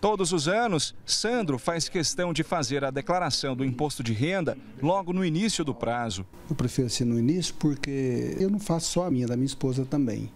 Todos os anos, Sandro faz questão de fazer a declaração do imposto de renda logo no início do prazo. Eu prefiro ser assim no início porque eu não faço só a minha, da minha esposa também.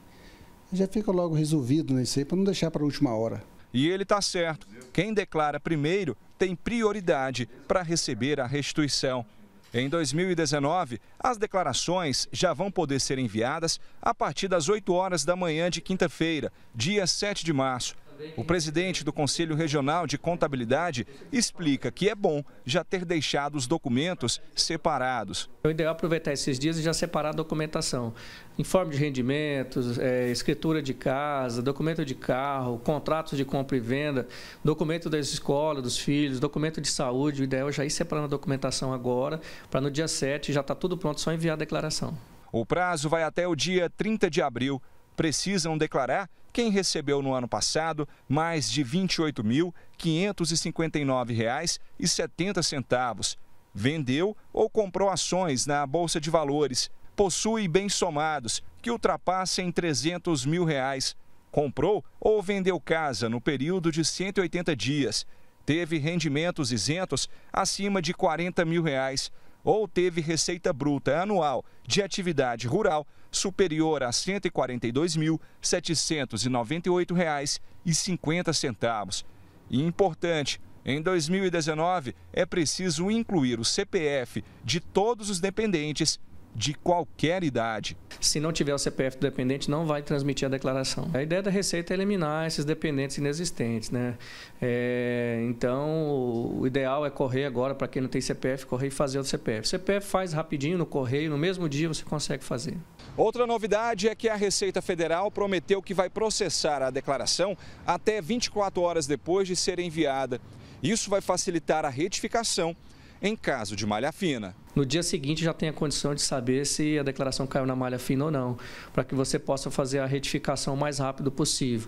Já fica logo resolvido nisso aí, para não deixar para a última hora. E ele está certo. Quem declara primeiro tem prioridade para receber a restituição. Em 2019, as declarações já vão poder ser enviadas a partir das 8 horas da manhã de quinta-feira, dia 7 de março o presidente do Conselho Regional de Contabilidade explica que é bom já ter deixado os documentos separados. O ideal é aproveitar esses dias e já separar a documentação. Informe de rendimentos, é, escritura de casa, documento de carro, contratos de compra e venda, documento das escolas, dos filhos, documento de saúde. O ideal é já ir separando a documentação agora, para no dia 7 já estar tá tudo pronto, só enviar a declaração. O prazo vai até o dia 30 de abril. Precisam declarar quem recebeu no ano passado mais de R$ 28.559,70, vendeu ou comprou ações na Bolsa de Valores, possui bens somados que ultrapassem R$ 300 mil, reais, comprou ou vendeu casa no período de 180 dias, teve rendimentos isentos acima de R$ 40 mil. Reais, ou teve receita bruta anual de atividade rural superior a R$ 142.798,50. E importante, em 2019 é preciso incluir o CPF de todos os dependentes de qualquer idade. Se não tiver o CPF do dependente, não vai transmitir a declaração. A ideia da Receita é eliminar esses dependentes inexistentes, né? É, então, o ideal é correr agora, para quem não tem CPF, correr e fazer o CPF. O CPF faz rapidinho no correio, no mesmo dia você consegue fazer. Outra novidade é que a Receita Federal prometeu que vai processar a declaração até 24 horas depois de ser enviada. Isso vai facilitar a retificação em caso de malha fina. No dia seguinte já tem a condição de saber se a declaração caiu na malha fina ou não, para que você possa fazer a retificação o mais rápido possível.